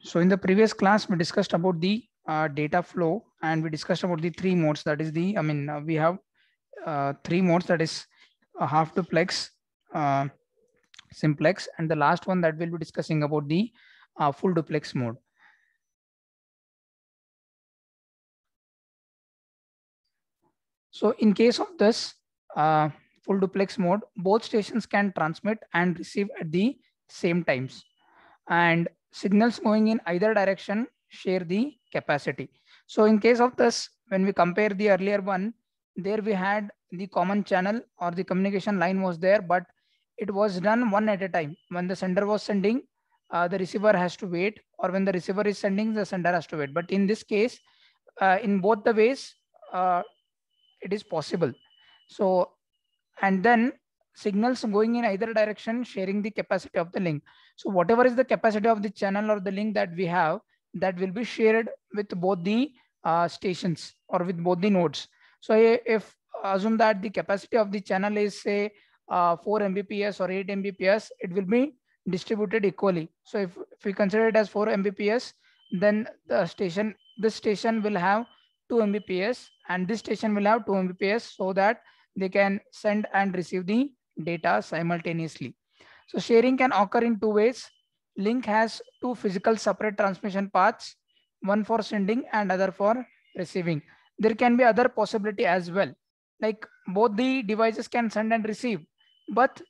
So in the previous class, we discussed about the uh, data flow and we discussed about the three modes. That is the, I mean, uh, we have uh, three modes that is a half duplex, uh, simplex, and the last one that we'll be discussing about the uh, full duplex mode. So in case of this uh, full duplex mode, both stations can transmit and receive at the same times. And signals moving in either direction share the capacity. So in case of this, when we compare the earlier one, there we had the common channel or the communication line was there, but it was done one at a time. When the sender was sending, uh, the receiver has to wait, or when the receiver is sending, the sender has to wait. But in this case, uh, in both the ways, uh, it is possible. So, and then signals going in either direction, sharing the capacity of the link. So whatever is the capacity of the channel or the link that we have, that will be shared with both the uh, stations or with both the nodes. So if assume that the capacity of the channel is say uh, 4 Mbps or 8 Mbps, it will be distributed equally. So if, if we consider it as 4 Mbps, then the station, this station will have 2 Mbps and this station will have 2 Mbps so that they can send and receive the data simultaneously. So sharing can occur in two ways. Link has two physical separate transmission paths, one for sending and other for receiving. There can be other possibility as well. Like both the devices can send and receive, but,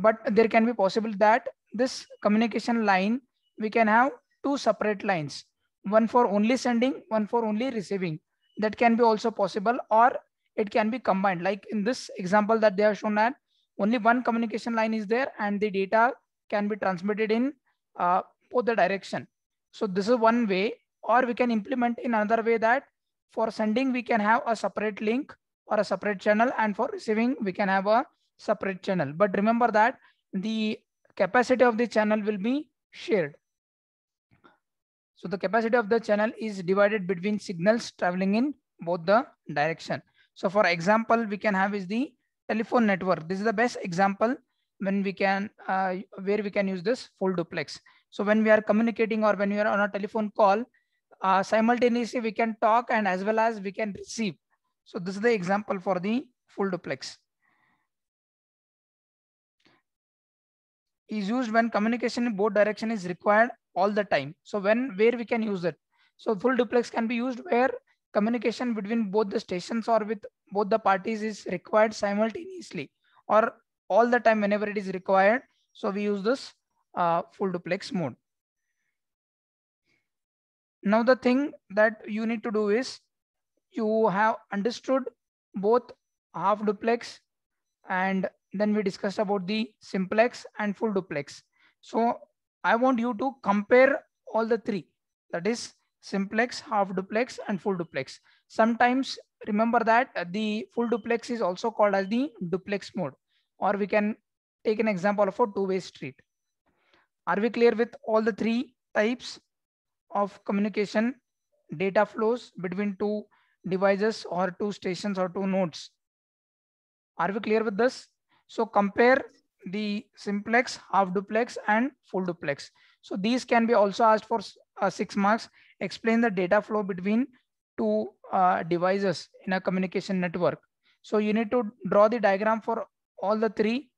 but there can be possible that this communication line, we can have two separate lines, one for only sending, one for only receiving. That can be also possible or it can be combined. Like in this example that they have shown that only one communication line is there and the data can be transmitted in uh, both the direction. So this is one way or we can implement in another way that for sending we can have a separate link or a separate channel and for receiving we can have a separate channel. But remember that the capacity of the channel will be shared. So the capacity of the channel is divided between signals traveling in both the direction. So for example, we can have is the telephone network. This is the best example when we can, uh, where we can use this full duplex. So when we are communicating or when we are on a telephone call, uh, simultaneously we can talk and as well as we can receive. So this is the example for the full duplex. Is used when communication in both direction is required all the time. So when, where we can use it. So full duplex can be used where communication between both the stations or with both the parties is required simultaneously or all the time whenever it is required. So we use this uh, full duplex mode. Now the thing that you need to do is you have understood both half duplex and then we discussed about the simplex and full duplex. So I want you to compare all the three. That is simplex, half duplex, and full duplex. Sometimes remember that the full duplex is also called as the duplex mode, or we can take an example of a two-way street. Are we clear with all the three types of communication, data flows between two devices or two stations or two nodes? Are we clear with this? So compare the simplex, half duplex and full duplex. So these can be also asked for uh, six marks explain the data flow between two uh, devices in a communication network. So you need to draw the diagram for all the three,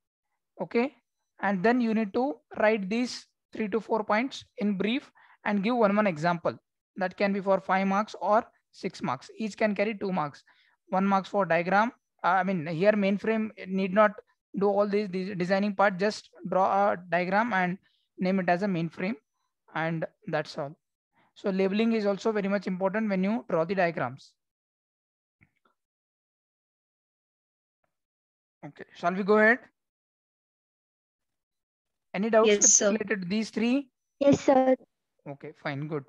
okay? And then you need to write these three to four points in brief and give one one example. That can be for five marks or six marks. Each can carry two marks. One marks for diagram. Uh, I mean, here mainframe need not do all these, these designing part, just draw a diagram and name it as a mainframe. And that's all. So labeling is also very much important when you draw the diagrams. Okay, shall we go ahead? Any doubts yes, related to these three? Yes, sir. Okay, fine, good.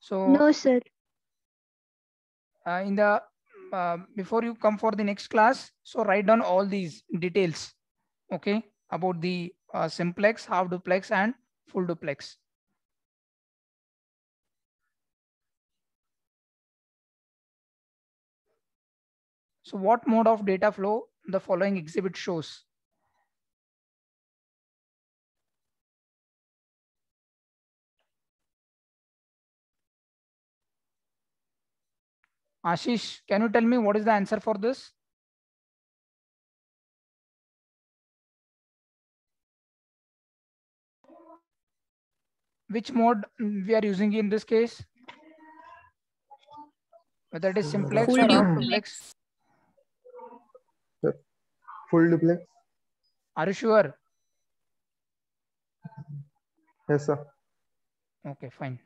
So no, sir. Uh, in the uh, before you come for the next class, so write down all these details. Okay, about the uh, simplex, half duplex, and full duplex. So what mode of data flow the following exhibit shows? Ashish, can you tell me what is the answer for this? Which mode we are using in this case? Whether it is simplex or complex full duplex. Are you sure? Yes, sir. Okay, fine.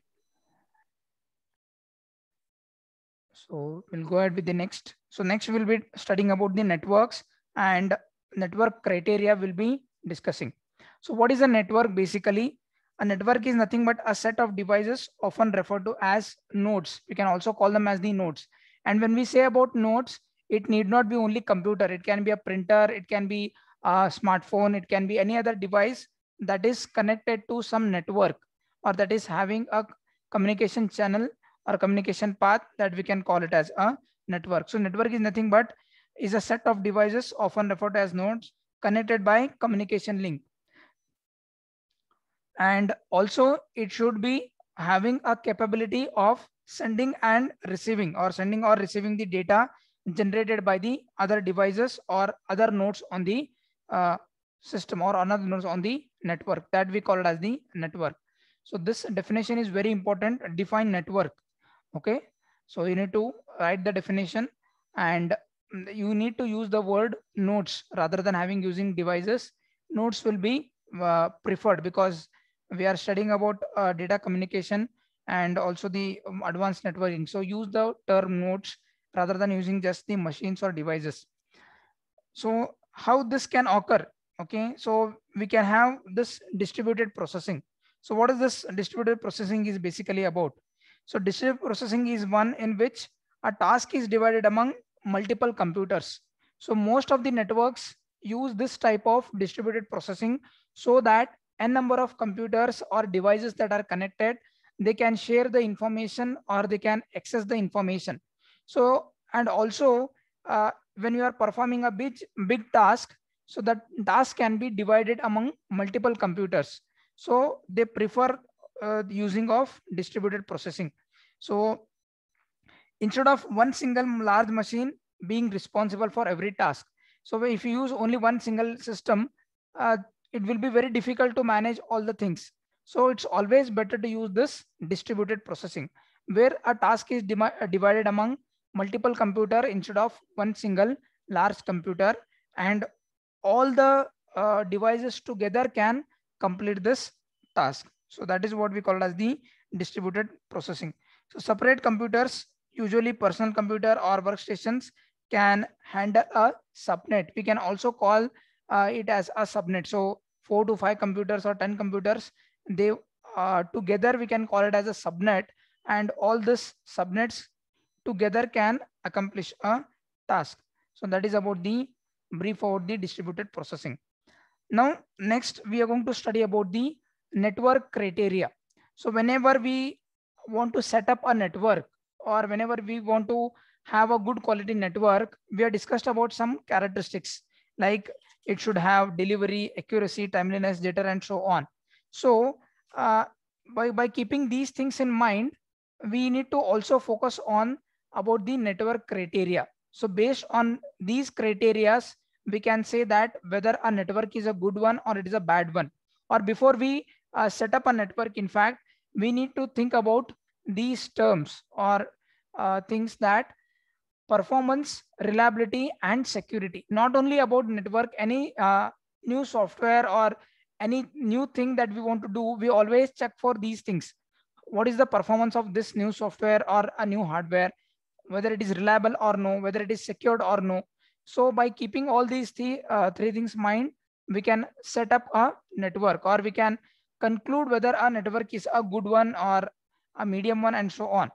So we'll go ahead with the next. So next we'll be studying about the networks and network criteria we'll be discussing. So what is a network basically? A network is nothing but a set of devices often referred to as nodes. We can also call them as the nodes. And when we say about nodes, it need not be only computer it can be a printer it can be a smartphone it can be any other device that is connected to some network or that is having a communication channel or communication path that we can call it as a network so network is nothing but is a set of devices often referred as nodes connected by communication link and also it should be having a capability of sending and receiving or sending or receiving the data generated by the other devices or other nodes on the uh, system or another nodes on the network that we call it as the network. So this definition is very important. Define network. Okay. So you need to write the definition and you need to use the word nodes rather than having using devices. Nodes will be uh, preferred because we are studying about uh, data communication and also the um, advanced networking. So use the term nodes rather than using just the machines or devices. So how this can occur? Okay, so we can have this distributed processing. So what is this distributed processing is basically about? So distributed processing is one in which a task is divided among multiple computers. So most of the networks use this type of distributed processing so that n number of computers or devices that are connected, they can share the information or they can access the information. So, and also uh, when you are performing a big, big task, so that task can be divided among multiple computers. So they prefer uh, using of distributed processing. So instead of one single large machine being responsible for every task. So if you use only one single system, uh, it will be very difficult to manage all the things. So it's always better to use this distributed processing where a task is divided among multiple computer instead of one single large computer and all the uh, devices together can complete this task. So that is what we call as the distributed processing. So separate computers, usually personal computer or workstations can handle a subnet. We can also call uh, it as a subnet. So four to five computers or 10 computers, they uh, together we can call it as a subnet and all this subnets together can accomplish a task. So that is about the brief about the distributed processing. Now, next we are going to study about the network criteria. So whenever we want to set up a network or whenever we want to have a good quality network, we are discussed about some characteristics like it should have delivery, accuracy, timeliness, data, and so on. So uh, by, by keeping these things in mind, we need to also focus on about the network criteria. So based on these criterias, we can say that whether a network is a good one or it is a bad one. Or before we uh, set up a network, in fact, we need to think about these terms or uh, things that performance, reliability, and security. Not only about network, any uh, new software or any new thing that we want to do, we always check for these things. What is the performance of this new software or a new hardware? whether it is reliable or no, whether it is secured or no. So by keeping all these three, uh, three things mind, we can set up a network or we can conclude whether a network is a good one or a medium one and so on.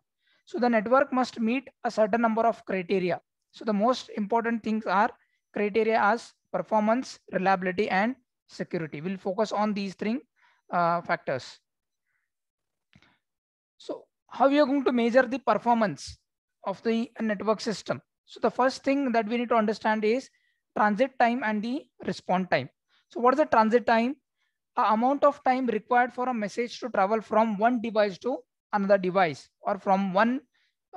So the network must meet a certain number of criteria. So the most important things are criteria as performance, reliability, and security. We'll focus on these three uh, factors. So how we are going to measure the performance? of the network system. So the first thing that we need to understand is transit time and the respond time. So what is the transit time? A amount of time required for a message to travel from one device to another device or from one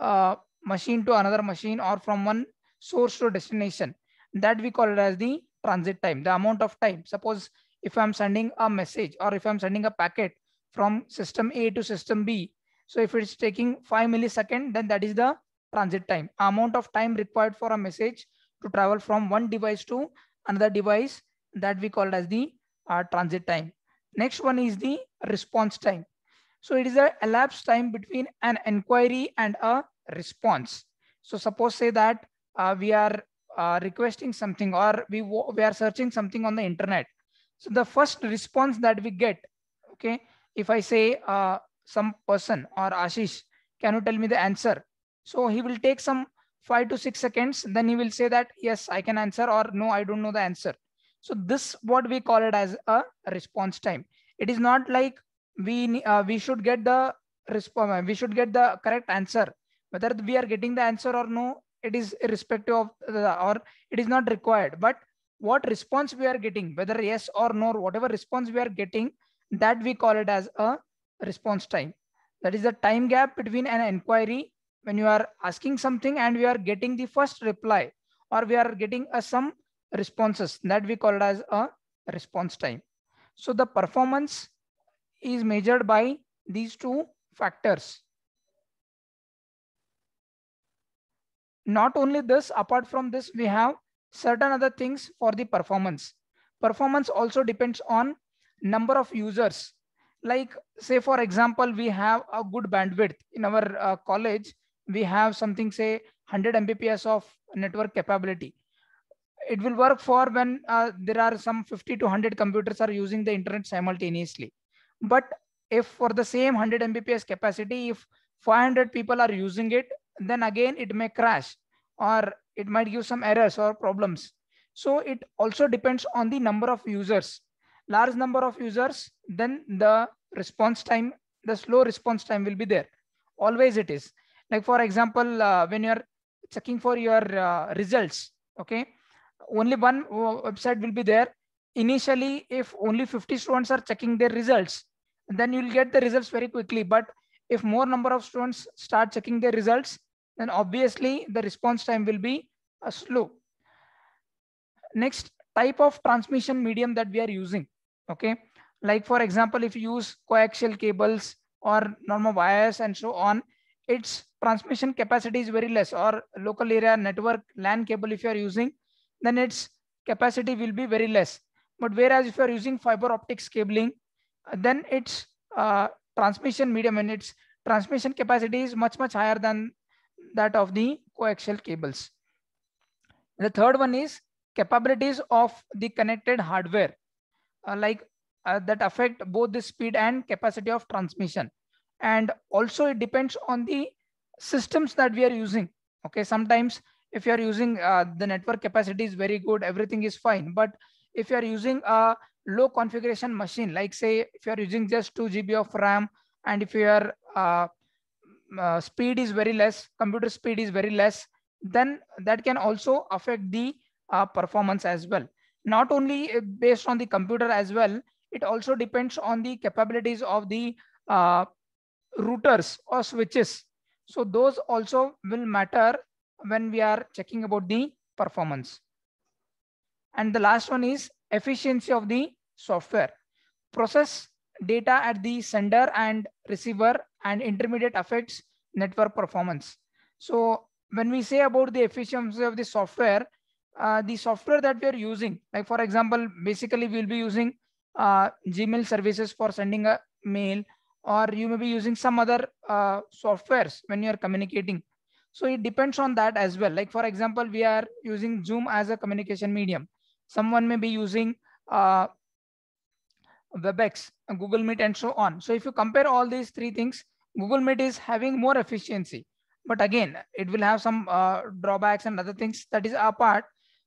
uh, machine to another machine or from one source to destination. That we call it as the transit time, the amount of time. Suppose if I'm sending a message or if I'm sending a packet from system A to system B. So if it's taking five milliseconds, then that is the transit time, amount of time required for a message to travel from one device to another device that we call as the uh, transit time. Next one is the response time. So it is a elapsed time between an inquiry and a response. So suppose say that uh, we are uh, requesting something or we, we are searching something on the internet. So the first response that we get, okay, if I say uh, some person or Ashish, can you tell me the answer? So he will take some five to six seconds. Then he will say that, yes, I can answer or no, I don't know the answer. So this what we call it as a response time. It is not like we uh, we should get the response. Uh, we should get the correct answer. Whether we are getting the answer or no, it is irrespective of the, or it is not required. But what response we are getting, whether yes or no, whatever response we are getting, that we call it as a response time. That is the time gap between an inquiry when you are asking something and we are getting the first reply or we are getting some responses that we call as a response time. So the performance is measured by these two factors. Not only this, apart from this, we have certain other things for the performance. Performance also depends on number of users. Like say, for example, we have a good bandwidth in our uh, college we have something say 100 Mbps of network capability. It will work for when uh, there are some 50 to 100 computers are using the internet simultaneously. But if for the same 100 Mbps capacity, if 500 people are using it, then again it may crash or it might give some errors or problems. So it also depends on the number of users. Large number of users, then the response time, the slow response time will be there. Always it is. Like for example, uh, when you're checking for your uh, results, okay, only one uh, website will be there. Initially, if only 50 students are checking their results, then you'll get the results very quickly. But if more number of students start checking their results, then obviously the response time will be uh, slow. Next type of transmission medium that we are using. Okay. Like for example, if you use coaxial cables or normal wires and so on, its transmission capacity is very less or local area network LAN cable if you are using, then its capacity will be very less. But whereas if you are using fiber optics cabling, uh, then its uh, transmission medium and its transmission capacity is much, much higher than that of the coaxial cables. The third one is capabilities of the connected hardware uh, like uh, that affect both the speed and capacity of transmission. And also it depends on the systems that we are using. Okay, sometimes if you're using uh, the network capacity is very good, everything is fine. But if you're using a low configuration machine, like say, if you're using just 2 GB of RAM and if your uh, uh, speed is very less, computer speed is very less, then that can also affect the uh, performance as well. Not only uh, based on the computer as well, it also depends on the capabilities of the uh, routers or switches. So those also will matter when we are checking about the performance. And the last one is efficiency of the software. Process data at the sender and receiver and intermediate affects network performance. So when we say about the efficiency of the software, uh, the software that we are using, like for example, basically we'll be using uh, Gmail services for sending a mail or you may be using some other uh, softwares when you are communicating. So it depends on that as well. Like for example, we are using Zoom as a communication medium. Someone may be using uh, WebEx, Google Meet and so on. So if you compare all these three things, Google Meet is having more efficiency. But again, it will have some uh, drawbacks and other things that is apart,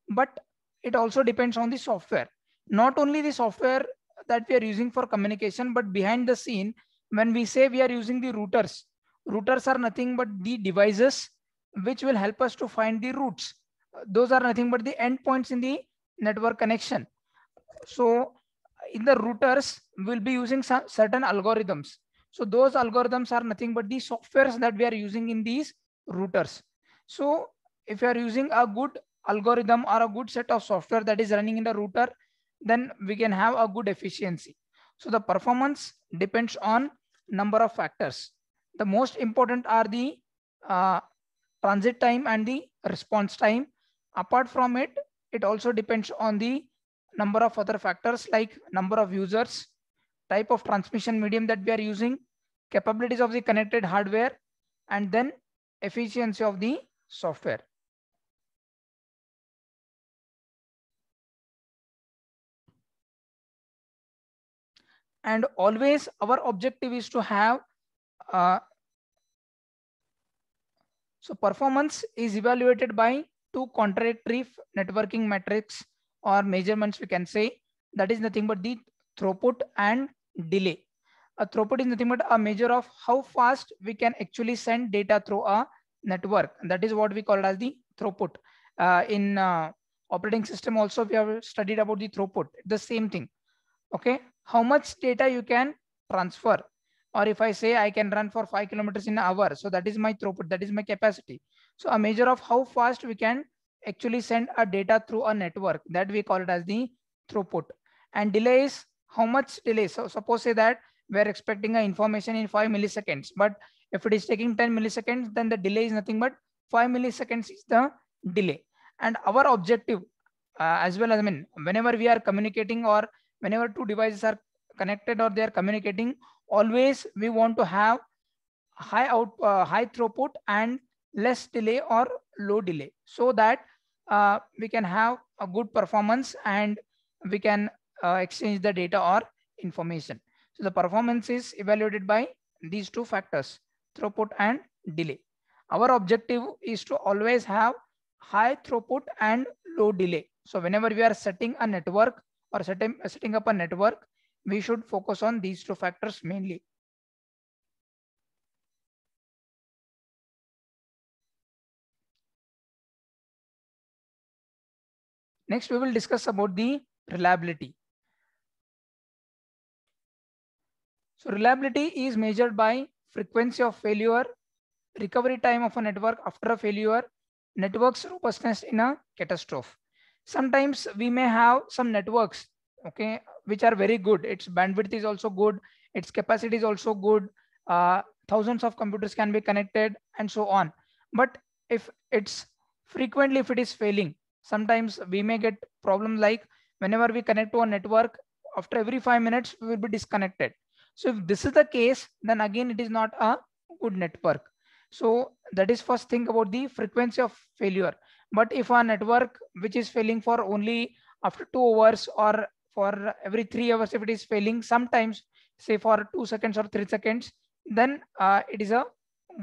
but it also depends on the software. Not only the software that we are using for communication, but behind the scene, when we say we are using the routers, routers are nothing but the devices which will help us to find the routes. Those are nothing but the endpoints in the network connection. So in the routers, we'll be using some certain algorithms. So those algorithms are nothing but the softwares that we are using in these routers. So if you are using a good algorithm or a good set of software that is running in the router, then we can have a good efficiency. So the performance depends on number of factors. The most important are the uh, transit time and the response time. Apart from it, it also depends on the number of other factors like number of users, type of transmission medium that we are using, capabilities of the connected hardware, and then efficiency of the software. and always our objective is to have uh, so performance is evaluated by two contradictory networking metrics or measurements we can say that is nothing but the throughput and delay a throughput is nothing but a measure of how fast we can actually send data through a network that is what we call as the throughput uh, in uh, operating system also we have studied about the throughput the same thing okay how much data you can transfer or if I say I can run for five kilometers in an hour. So that is my throughput, that is my capacity. So a measure of how fast we can actually send a data through a network that we call it as the throughput. And delay is how much delay. So suppose say that we're expecting a information in five milliseconds, but if it is taking 10 milliseconds, then the delay is nothing but five milliseconds is the delay. And our objective uh, as well as, I mean, whenever we are communicating or whenever two devices are connected or they are communicating, always we want to have high out uh, high throughput and less delay or low delay so that uh, we can have a good performance and we can uh, exchange the data or information. So the performance is evaluated by these two factors, throughput and delay. Our objective is to always have high throughput and low delay. So whenever we are setting a network, or setting, setting up a network, we should focus on these two factors mainly. Next, we will discuss about the reliability. So reliability is measured by frequency of failure, recovery time of a network after a failure, network's robustness in a catastrophe sometimes we may have some networks okay which are very good its bandwidth is also good its capacity is also good uh, thousands of computers can be connected and so on but if it's frequently if it is failing sometimes we may get problem like whenever we connect to a network after every five minutes we will be disconnected so if this is the case then again it is not a good network so that is first thing about the frequency of failure but if a network which is failing for only after two hours or for every three hours, if it is failing sometimes, say for two seconds or three seconds, then uh, it is a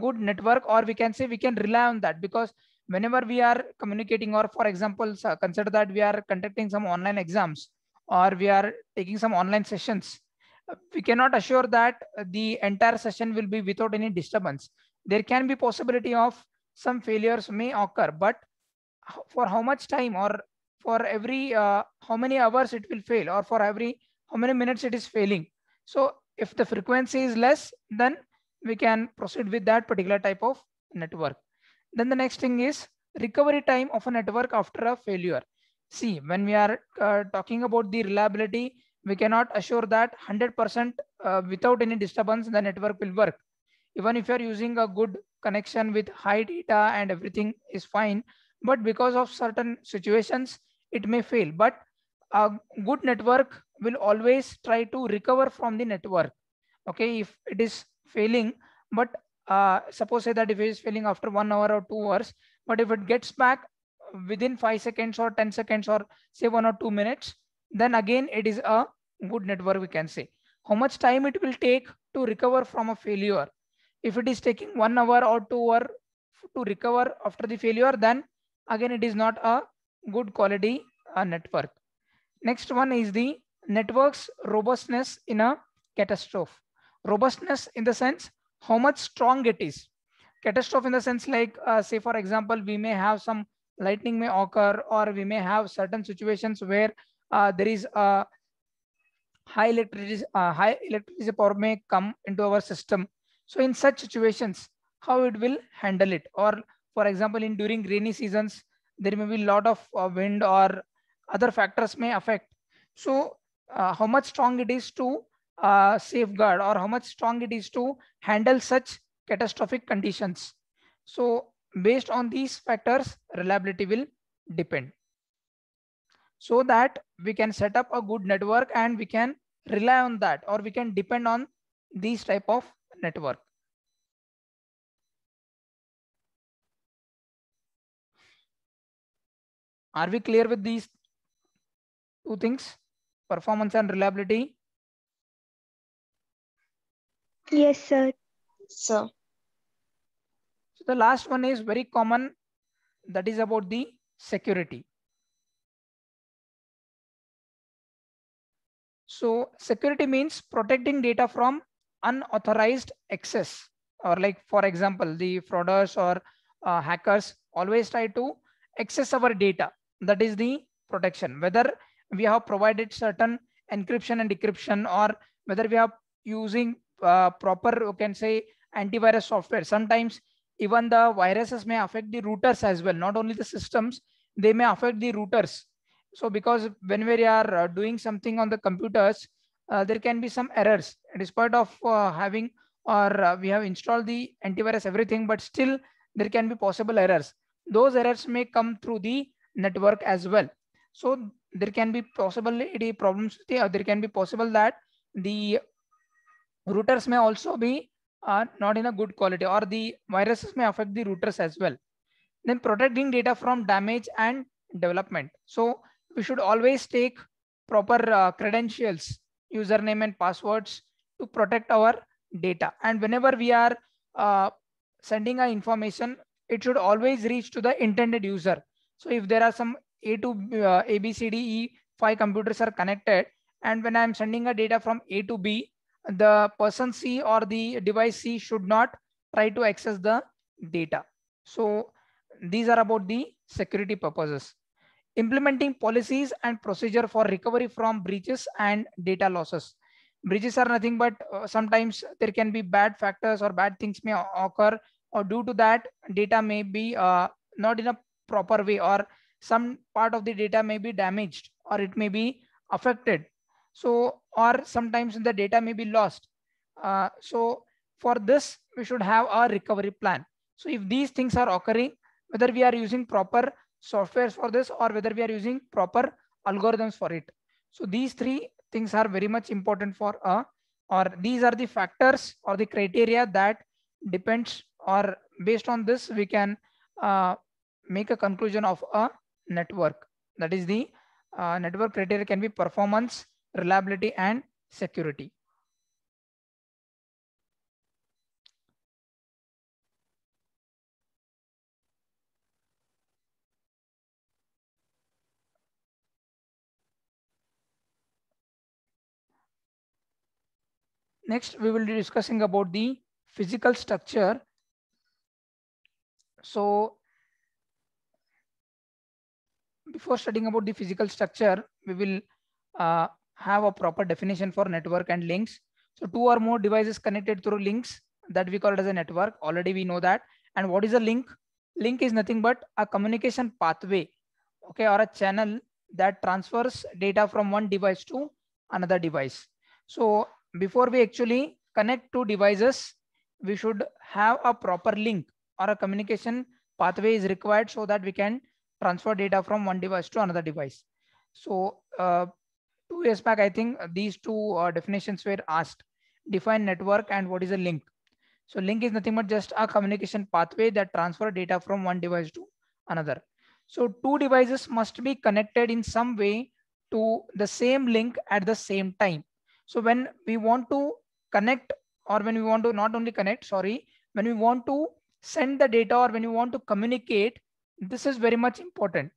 good network or we can say we can rely on that because whenever we are communicating or for example, consider that we are conducting some online exams or we are taking some online sessions, we cannot assure that the entire session will be without any disturbance. There can be possibility of some failures may occur, but for how much time or for every uh, how many hours it will fail or for every how many minutes it is failing. So if the frequency is less, then we can proceed with that particular type of network. Then the next thing is recovery time of a network after a failure. See, when we are uh, talking about the reliability, we cannot assure that 100% uh, without any disturbance, the network will work. Even if you're using a good connection with high data and everything is fine, but because of certain situations, it may fail. But a good network will always try to recover from the network. Okay, if it is failing, but uh, suppose say that if it is failing after one hour or two hours, but if it gets back within five seconds or 10 seconds or say one or two minutes, then again, it is a good network, we can say. How much time it will take to recover from a failure? If it is taking one hour or two hour to recover after the failure, then Again, it is not a good quality uh, network. Next one is the network's robustness in a catastrophe. Robustness in the sense how much strong it is. Catastrophe in the sense like uh, say for example, we may have some lightning may occur or we may have certain situations where uh, there is a high electricity, uh, high electricity power may come into our system. So in such situations, how it will handle it or for example, in during rainy seasons, there may be a lot of uh, wind or other factors may affect. So uh, how much strong it is to uh, safeguard or how much strong it is to handle such catastrophic conditions. So based on these factors, reliability will depend. So that we can set up a good network and we can rely on that or we can depend on these type of network. Are we clear with these two things? Performance and reliability? Yes, sir. So the last one is very common. That is about the security. So security means protecting data from unauthorized access or like, for example, the frauders or uh, hackers always try to access our data that is the protection whether we have provided certain encryption and decryption or whether we are using uh, proper you can say antivirus software sometimes even the viruses may affect the routers as well not only the systems they may affect the routers so because when we are uh, doing something on the computers uh, there can be some errors despite of uh, having or uh, we have installed the antivirus everything but still there can be possible errors those errors may come through the network as well. So there can be possibility problems. Uh, there can be possible that the routers may also be uh, not in a good quality or the viruses may affect the routers as well. Then protecting data from damage and development. So we should always take proper uh, credentials, username and passwords to protect our data. And whenever we are uh, sending our information, it should always reach to the intended user. So if there are some A to uh, A, B, C, D, E, five computers are connected. And when I'm sending a data from A to B, the person C or the device C should not try to access the data. So these are about the security purposes. Implementing policies and procedure for recovery from breaches and data losses. Breaches are nothing but uh, sometimes there can be bad factors or bad things may occur or due to that data may be uh, not in a proper way or some part of the data may be damaged or it may be affected. So, or sometimes the data may be lost. Uh, so for this, we should have a recovery plan. So if these things are occurring, whether we are using proper softwares for this or whether we are using proper algorithms for it. So these three things are very much important for a, uh, or these are the factors or the criteria that depends or based on this, we can uh, make a conclusion of a network. That is the uh, network criteria can be performance, reliability, and security. Next, we will be discussing about the physical structure. So before studying about the physical structure, we will uh, have a proper definition for network and links. So two or more devices connected through links that we call as a network. Already we know that. And what is a link? Link is nothing but a communication pathway, okay, or a channel that transfers data from one device to another device. So before we actually connect two devices, we should have a proper link or a communication pathway is required so that we can transfer data from one device to another device. So uh, two years back, I think these two uh, definitions were asked, define network and what is a link. So link is nothing but just a communication pathway that transfer data from one device to another. So two devices must be connected in some way to the same link at the same time. So when we want to connect or when we want to not only connect, sorry, when we want to send the data or when we want to communicate, this is very much important.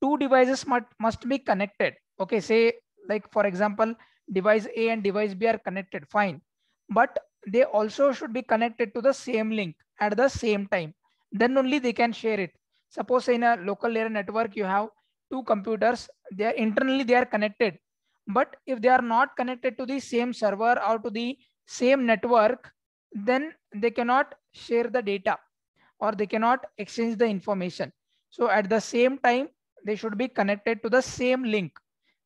Two devices must, must be connected. Okay, say like for example, device A and device B are connected, fine. But they also should be connected to the same link at the same time. Then only they can share it. Suppose in a local layer network, you have two computers, they are internally they are connected. But if they are not connected to the same server or to the same network, then they cannot share the data or they cannot exchange the information. So at the same time, they should be connected to the same link.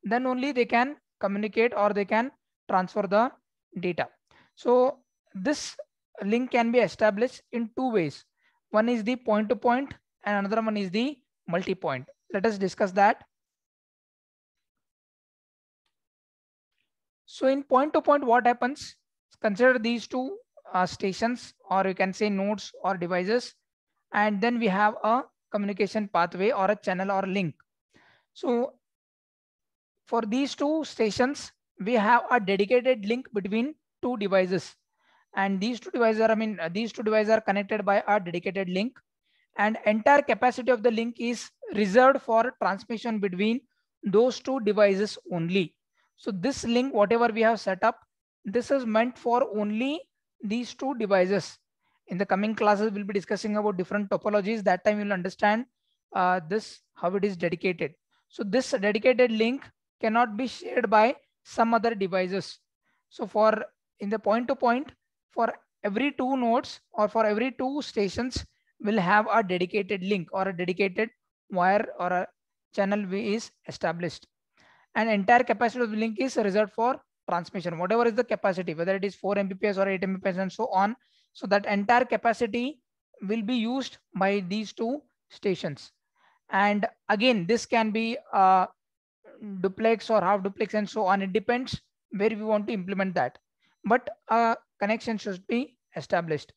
Then only they can communicate or they can transfer the data. So this link can be established in two ways. One is the point to point and another one is the multi-point. Let us discuss that. So in point to point, what happens? Consider these two uh, stations or you can say nodes or devices. And then we have a communication pathway or a channel or link. So for these two stations, we have a dedicated link between two devices. And these two devices are, I mean, these two devices are connected by a dedicated link. And entire capacity of the link is reserved for transmission between those two devices only. So this link, whatever we have set up, this is meant for only these two devices in the coming classes, we'll be discussing about different topologies. That time you'll understand uh, this, how it is dedicated. So this dedicated link cannot be shared by some other devices. So for in the point to point, for every two nodes or for every two stations, will have a dedicated link or a dedicated wire or a channel is established. An entire capacity of the link is reserved for transmission, whatever is the capacity, whether it is 4 Mbps or 8 Mbps and so on, so that entire capacity will be used by these two stations. And again, this can be uh, duplex or half duplex and so on. It depends where we want to implement that. But a connection should be established.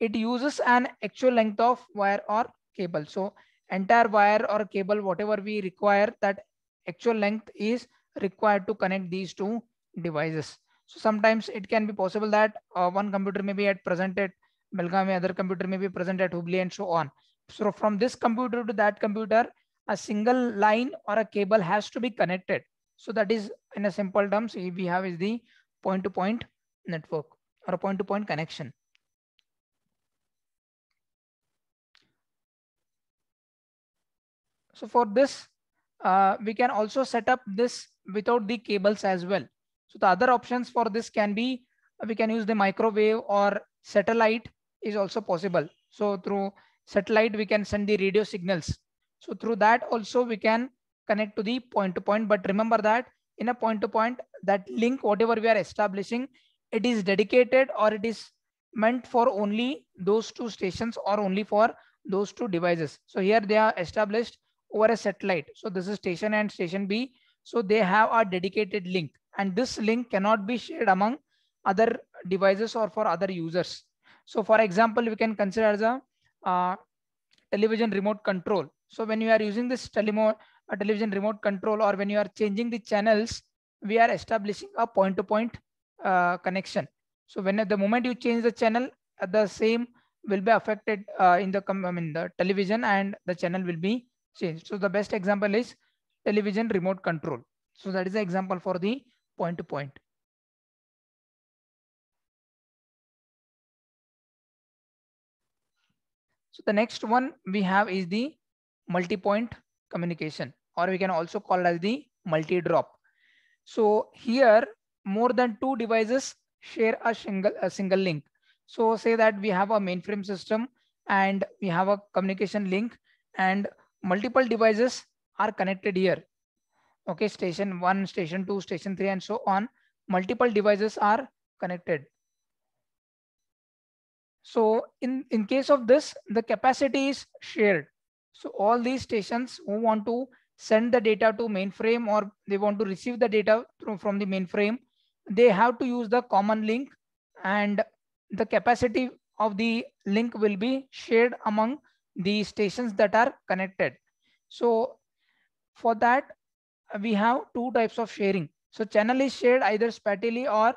It uses an actual length of wire or cable. So entire wire or cable, whatever we require, that actual length is required to connect these two devices. So sometimes it can be possible that uh, one computer may be at present at Belgaum, other computer may be present at Hubli and so on. So from this computer to that computer, a single line or a cable has to be connected. So that is in a simple terms, we have is the point to point network or a point to point connection. So for this, uh, we can also set up this without the cables as well. So the other options for this can be, we can use the microwave or satellite is also possible. So through satellite, we can send the radio signals. So through that also we can connect to the point to point. But remember that in a point to point, that link, whatever we are establishing, it is dedicated or it is meant for only those two stations or only for those two devices. So here they are established over a satellite. So this is station and station B. So they have a dedicated link and this link cannot be shared among other devices or for other users. So for example, we can consider as a uh, television remote control. So when you are using this telemo uh, television remote control or when you are changing the channels, we are establishing a point-to-point -point, uh, connection. So when at the moment you change the channel, uh, the same will be affected uh, in the, I mean, the television and the channel will be changed. So the best example is television remote control. So that is the example for the point to point. So the next one we have is the multi-point communication, or we can also call as the multi-drop. So here more than two devices share a single, a single link. So say that we have a mainframe system and we have a communication link and multiple devices are connected here okay, station one, station two, station three, and so on. Multiple devices are connected. So in, in case of this, the capacity is shared. So all these stations who want to send the data to mainframe or they want to receive the data through, from the mainframe, they have to use the common link and the capacity of the link will be shared among the stations that are connected. So for that, we have two types of sharing. So channel is shared either spatially or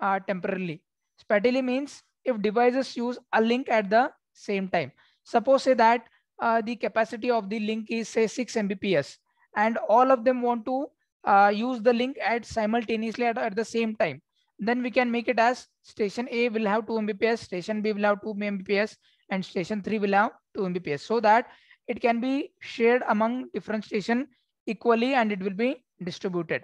uh, temporarily. Spatially means if devices use a link at the same time. Suppose say that uh, the capacity of the link is say 6 Mbps and all of them want to uh, use the link at simultaneously at, at the same time. Then we can make it as station A will have 2 Mbps, station B will have 2 Mbps and station 3 will have 2 Mbps so that it can be shared among different station equally and it will be distributed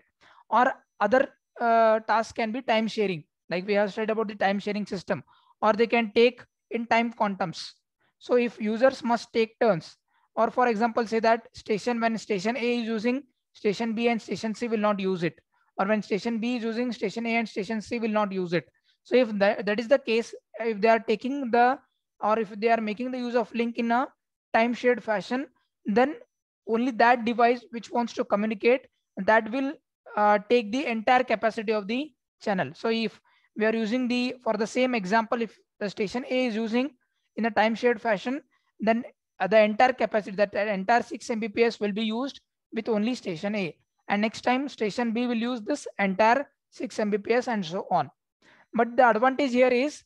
or other uh, can be time sharing like we have said about the time sharing system or they can take in time quantums so if users must take turns or for example say that station when station a is using station b and station c will not use it or when station b is using station a and station c will not use it so if that, that is the case if they are taking the or if they are making the use of link in a time shared fashion then only that device which wants to communicate that will uh, take the entire capacity of the channel. So if we are using the, for the same example, if the station A is using in a time shared fashion, then uh, the entire capacity, that entire 6 Mbps will be used with only station A. And next time station B will use this entire 6 Mbps and so on. But the advantage here is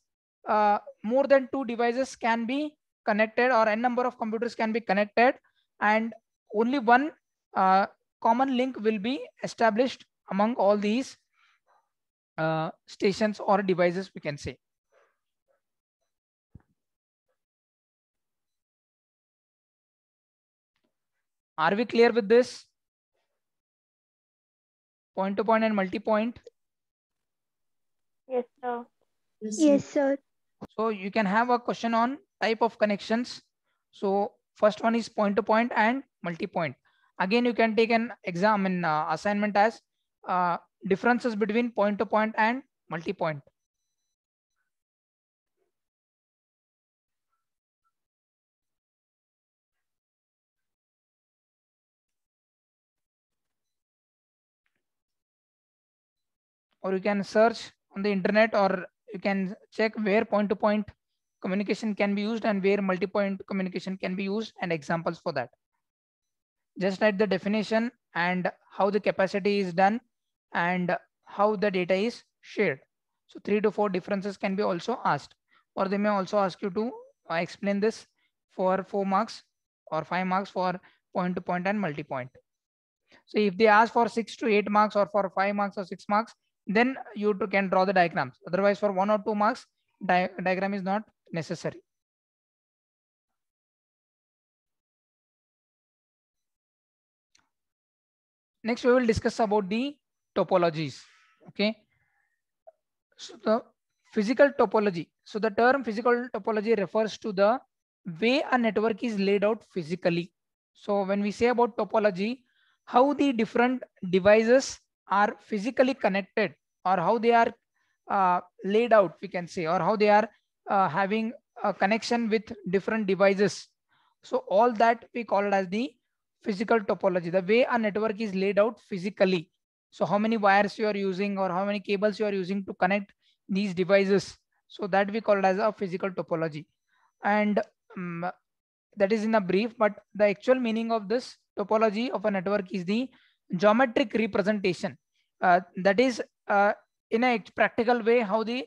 uh, more than two devices can be connected or n number of computers can be connected and only one uh, common link will be established among all these uh, stations or devices we can say. Are we clear with this? Point to point and multi-point? Yes, sir. Yes, sir. yes, sir. So you can have a question on type of connections. So first one is point to point and multi-point. Again, you can take an exam in uh, assignment as uh, differences between point-to-point -point and multi-point. Or you can search on the internet or you can check where point-to-point -point communication can be used and where multi-point communication can be used and examples for that just write the definition and how the capacity is done and how the data is shared. So three to four differences can be also asked, or they may also ask you to uh, explain this for four marks or five marks for point to point and multi-point. So if they ask for six to eight marks or for five marks or six marks, then you can draw the diagrams. Otherwise for one or two marks, di diagram is not necessary. next we will discuss about the topologies okay so the physical topology so the term physical topology refers to the way a network is laid out physically so when we say about topology how the different devices are physically connected or how they are uh, laid out we can say or how they are uh, having a connection with different devices so all that we call it as the physical topology, the way a network is laid out physically. So how many wires you are using or how many cables you are using to connect these devices. So that we call as a physical topology. And um, that is in a brief, but the actual meaning of this topology of a network is the geometric representation. Uh, that is uh, in a practical way how the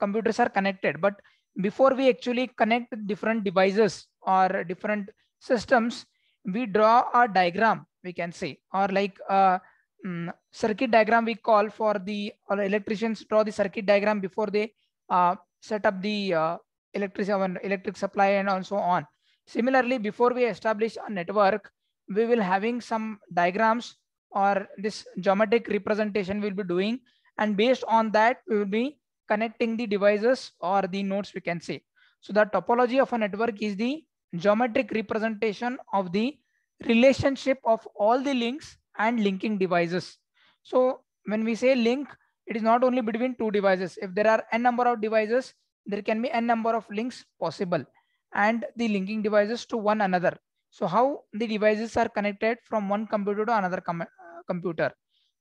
computers are connected. But before we actually connect different devices or different systems, we draw a diagram, we can say, or like a uh, um, mm, circuit diagram we call for the, or electricians draw the circuit diagram before they uh, set up the uh, electric, electric supply and also on. Similarly, before we establish a network, we will having some diagrams or this geometric representation we'll be doing. And based on that, we will be connecting the devices or the nodes we can say. So the topology of a network is the geometric representation of the relationship of all the links and linking devices. So when we say link, it is not only between two devices. If there are n number of devices, there can be n number of links possible and the linking devices to one another. So how the devices are connected from one computer to another com uh, computer.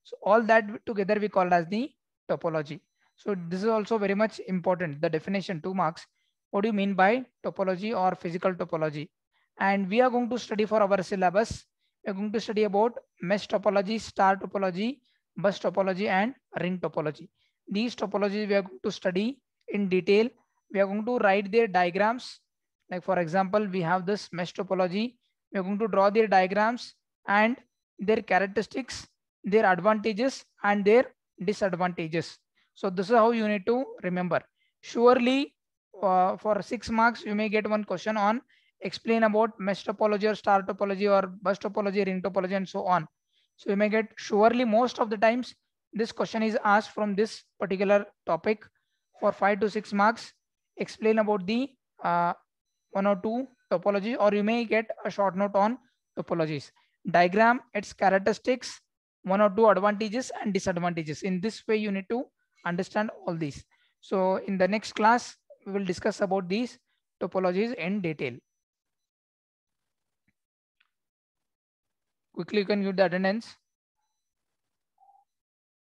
So all that together we call as the topology. So this is also very much important, the definition two marks what do you mean by topology or physical topology? And we are going to study for our syllabus. We're going to study about mesh topology, star topology, bus topology, and ring topology. These topologies we are going to study in detail. We are going to write their diagrams. Like for example, we have this mesh topology. We are going to draw their diagrams and their characteristics, their advantages, and their disadvantages. So this is how you need to remember. Surely uh, for six marks, you may get one question on explain about mesh topology or star topology or bus topology, ring topology, and so on. So you may get surely most of the times this question is asked from this particular topic for five to six marks. Explain about the uh, one or two topology, or you may get a short note on topologies. Diagram, its characteristics, one or two advantages and disadvantages. In this way, you need to understand all these. So in the next class, we will discuss about these topologies in detail. Quickly, you can give the attendance.